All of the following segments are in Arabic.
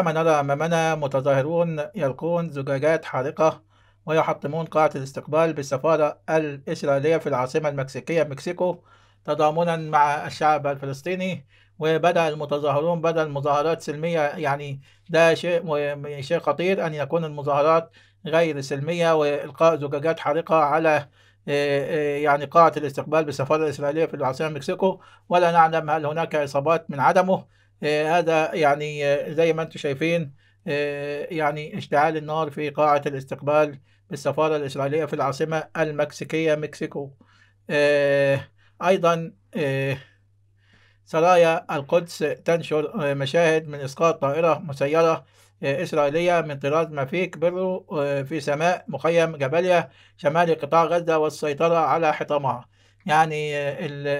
كما نرى أمامنا متظاهرون يلقون زجاجات حارقة ويحطمون قاعة الاستقبال بالسفارة الإسرائيلية في العاصمة المكسيكية مكسيكو تضامنا مع الشعب الفلسطيني وبدأ المتظاهرون بدأ المظاهرات سلمية يعني ده شيء شيء خطير أن يكون المظاهرات غير سلمية وإلقاء زجاجات حارقة على آه، آه، يعني قاعة الاستقبال بالسفارة الإسرائيلية في العاصمة مكسيكو ولا نعلم هل هناك إصابات من عدمه آه، هذا يعني آه، زي ما انتم شايفين آه، يعني اشتعال النار في قاعة الاستقبال بالسفارة الإسرائيلية في العاصمة المكسيكية مكسيكو أيضا سرايا القدس تنشر مشاهد من إسقاط طائرة مسيرة إسرائيلية من طراز مافيك بيرو في سماء مخيم جباليا شمال قطاع غزة والسيطرة على حطامها يعني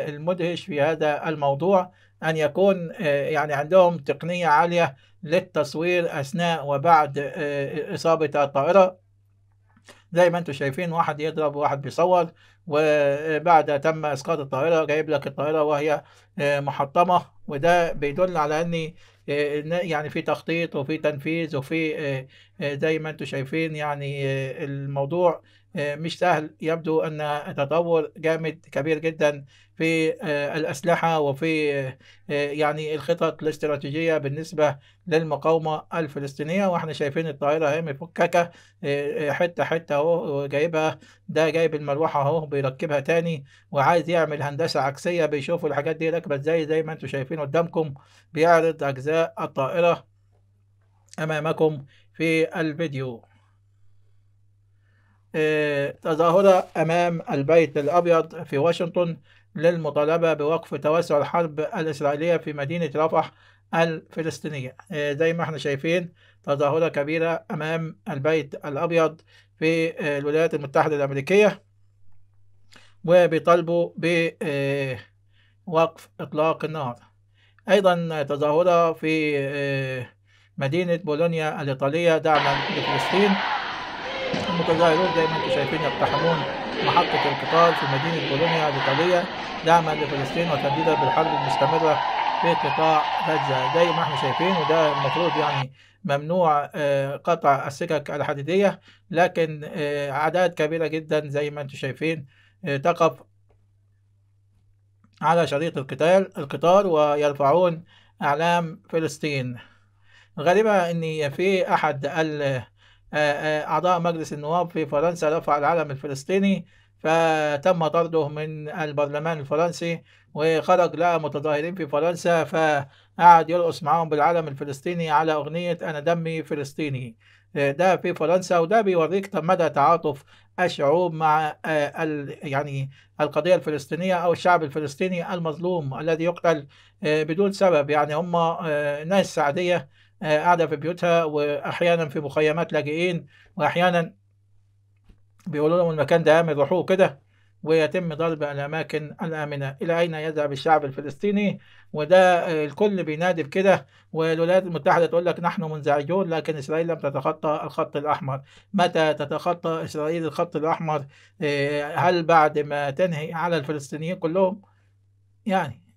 المدهش في هذا الموضوع أن يكون آه، يعني عندهم تقنية عالية للتصوير أثناء وبعد آه، إصابة الطائرة زي ما انتم شايفين واحد يضرب وواحد بيصور وبعد تم اسقاط الطائره جايب لك الطائره وهي آه، محطمه وده بيدل على ان يعني في تخطيط وفي تنفيذ وفي زي ما انتم شايفين يعني الموضوع آه، مش سهل يبدو أن تطور جامد كبير جدا في آه، الأسلحة وفي آه، يعني الخطط الاستراتيجية بالنسبة للمقاومة الفلسطينية واحنا شايفين الطائرة اهي مفككة حتة حتة اهو وجايبها ده جايب المروحة اهو بيركبها تاني وعايز يعمل هندسة عكسية بيشوفوا الحاجات دي راكبة ازاي زي ما انتم شايفين قدامكم بيعرض أجزاء الطائرة أمامكم في الفيديو آه، تظاهرة أمام البيت الأبيض في واشنطن للمطالبة بوقف توسع الحرب الإسرائيلية في مدينة رفح الفلسطينية آه، زي ما احنا شايفين تظاهرة كبيرة أمام البيت الأبيض في آه، الولايات المتحدة الأمريكية وبيطالبوا بوقف إطلاق النار أيضا تظاهرة في مدينة بولونيا الإيطالية دعما لفلسطين المتظاهرون زي ما انتم شايفين يقتحمون محطة القطار في مدينة بولونيا الإيطالية دعما لفلسطين وتهديدا بالحرب المستمرة في قطاع غزة زي ما احنا شايفين وده المفروض يعني ممنوع آه، قطع السكك الحديدية لكن آه، أعداد كبيرة جدا زي ما انتم شايفين آه، تقف على شريط القتال القطار ويرفعون أعلام فلسطين غالبا ان في احد ال آه، آه، أعضاء مجلس النواب في فرنسا رفع العلم الفلسطيني فتم طرده من البرلمان الفرنسي وخرج لقى متظاهرين في فرنسا فقعد يرقص معاهم بالعلم الفلسطيني على أغنية أنا دمي فلسطيني آه، ده في فرنسا وده بيوريك مدى تعاطف الشعوب مع يعني القضية الفلسطينية أو الشعب الفلسطيني المظلوم الذي يقتل بدون سبب يعني هم ناس عادية آه، قاعده في بيوتها واحيانا في مخيمات لاجئين واحيانا بيقولوا لهم المكان ده امن روحوه كده ويتم ضرب الأماكن الآمنة إلى أين يذهب الشعب الفلسطيني وده آه، الكل بينادي بكده والولايات المتحدة تقول لك نحن منزعجون لكن إسرائيل لم تتخطى الخط الأحمر متى تتخطى إسرائيل الخط الأحمر آه، هل بعد ما تنهي على الفلسطينيين كلهم يعني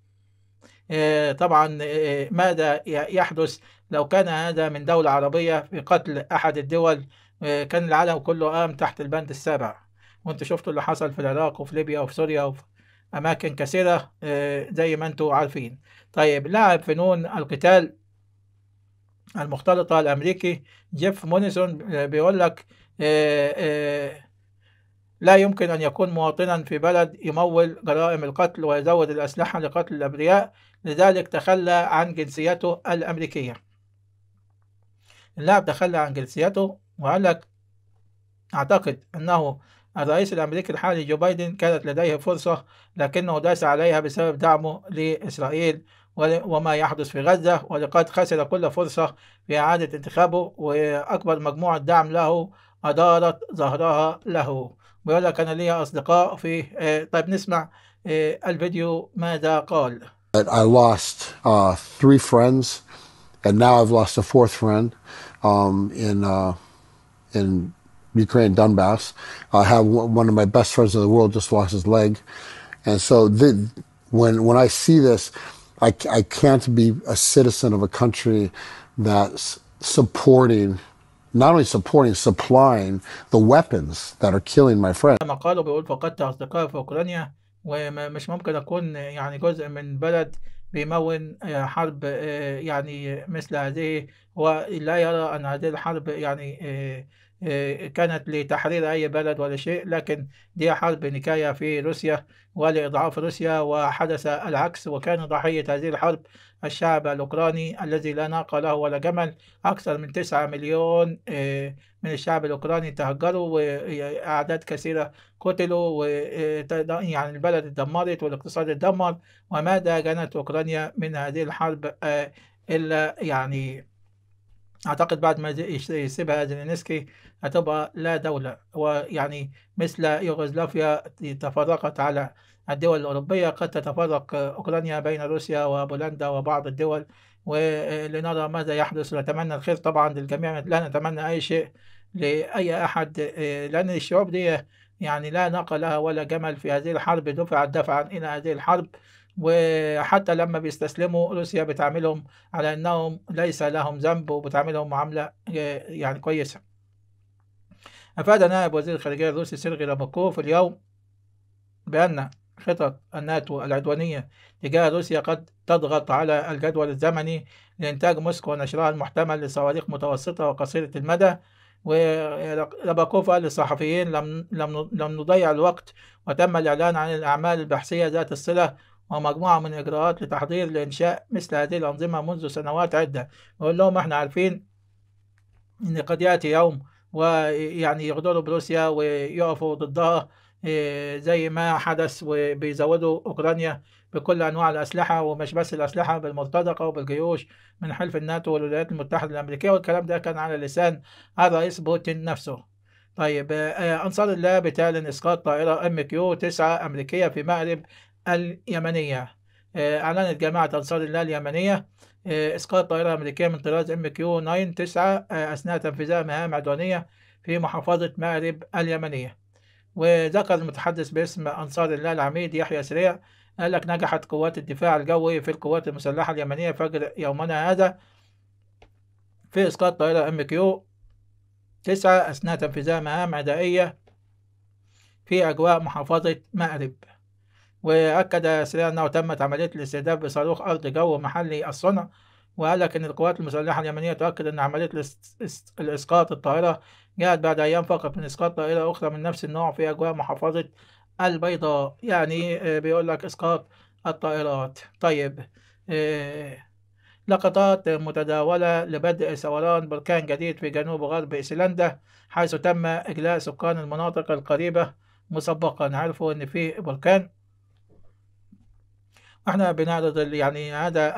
آه، طبعا آه، آه، ماذا يحدث لو كان هذا من دولة عربية في قتل أحد الدول كان العالم كله قام تحت البند السابع وانت شفتوا اللي حصل في العراق وفي ليبيا وفي سوريا وفي أماكن كثيرة زي ما انتوا عارفين طيب لاعب فنون القتال المختلطة الأمريكي جيف مونيسون بيقول لك لا يمكن أن يكون مواطنا في بلد يمول جرائم القتل ويزود الأسلحة لقتل الأبرياء لذلك تخلى عن جنسيته الأمريكية اللاعب تخلى عن جنسيته وقال لك أعتقد أنه الرئيس الأمريكي الحالي جو بايدن كانت لديه فرصة لكنه داس عليها بسبب دعمه لإسرائيل وما يحدث في غزة ولقد خسر كل فرصة في إعادة انتخابه وأكبر مجموعة دعم له أدارت ظهرها له بيقول لك أنا لي أصدقاء في طيب نسمع آه، الفيديو ماذا قال I lost uh, three friends, and now I've lost a fourth friend um, in uh, in Ukraine, Donbass. I have one of my best friends in the world just lost his leg, and so the, when when I see this, I, I can't be a citizen of a country that's supporting not only supporting, supplying the weapons that are killing my friend. ومش ممكن أكون يعني جزء من بلد بيمون آه، حرب آه، يعني مثل هذه ولا يرى أن هذه الحرب يعني آه، كانت لتحرير أي بلد ولا شيء لكن دي حرب نكاية في روسيا ولإضعاف روسيا وحدث العكس وكان ضحية هذه الحرب الشعب الأوكراني الذي لا ناقة له ولا جمل أكثر من 9 مليون آه، من الشعب الأوكراني تهجروا وأعداد كثيرة قتلوا و آه، يعني البلد اتدمرت والاقتصاد اتدمر وماذا جنت أوكرانيا من هذه الحرب آه، إلا يعني اعتقد بعد ما يسيبها زيلينسكي هتبقى لا دوله ويعني مثل يوغوسلافيا تفرقت على الدول الاوروبيه قد تتفرق اوكرانيا بين روسيا وبولندا وبعض الدول ولنرى ماذا يحدث نتمنى الخير طبعا للجميع لا نتمنى اي شيء لاي احد لان الشعوب دي يعني لا ناقة لها ولا جمل في هذه الحرب دفعت دفعا الى هذه الحرب وحتى لما بيستسلموا روسيا بتعاملهم على انهم ليس لهم ذنب وبتعاملهم معامله آه، يعني كويسه افاد نائب وزير الخارجيه الروسي سيرغي راباكوف اليوم بان خطط الناتو العدوانيه تجاه روسيا قد تضغط على الجدول الزمني لإنتاج موسكو ونشرها المحتمل لصواريخ متوسطة وقصيرة المدى ورباكوف قال للصحفيين لم, لم, لم نضيع الوقت وتم الإعلان عن الأعمال البحثية ذات الصلة ومجموعة من الإجراءات لتحضير لإنشاء مثل هذه الأنظمة منذ سنوات عدة بقول لهم إحنا عارفين إن قد يأتي يوم ويعني يغدروا بروسيا ويقفوا ضدها إيه، زي ما حدث وبيزودوا أوكرانيا بكل أنواع الأسلحة ومش بس الأسلحة بالمرتزقة وبالجيوش من حلف الناتو والولايات المتحدة الأمريكية والكلام ده كان على لسان الرئيس بوتين نفسه طيب آه، آه، أنصار الله بتعلن إسقاط طائرة أم كيو 9 أمريكية في مأرب اليمنية آه، أعلنت جماعة أنصار الله اليمنية آه، إسقاط طائرة أمريكية من طراز ام كيو 99 آه، أثناء تنفيذها مهام عدوانية في محافظة مأرب اليمنية وذكر المتحدث باسم أنصار الله العميد يحيى سريع قال لك نجحت قوات الدفاع الجوي في القوات المسلحة اليمنية فجر يومنا هذا في إسقاط طائرة ام كيو 9 أثناء تنفيذها مهام عدائية في أجواء محافظة مأرب وأكد سريع أنه تمت عملية الاستهداف بصاروخ أرض جو محلي الصنع وقال لك أن القوات المسلحة اليمنية تؤكد أن عملية الإسقاط الطائرة جاءت بعد أيام فقط من إسقاط طائرة أخرى من نفس النوع في أجواء محافظة البيضاء يعني آه، بيقول لك إسقاط الطائرات طيب آه، لقطات متداولة لبدء ثوران بركان جديد في جنوب غرب إيسلندا حيث تم إجلاء سكان المناطق القريبة مسبقا عرفوا إن في بركان احنا بنعرض يعني هذا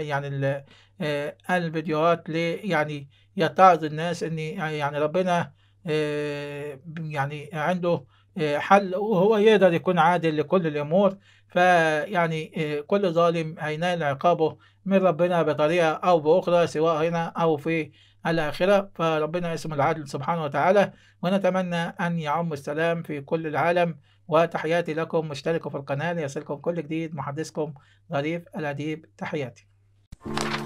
يعني آه، الفيديوهات ل يعني يتعظ الناس ان آه، يعني ربنا آه، يعني عنده حل وهو يقدر يكون عادل لكل الامور فيعني كل ظالم هينال عقابه من ربنا بطريقه او باخرى سواء هنا او في الآخرة فربنا اسم العدل سبحانه وتعالى ونتمنى أن يعم السلام في كل العالم وتحياتي لكم اشتركوا في القناة ليصلكم كل جديد محدثكم ظريف الأديب تحياتي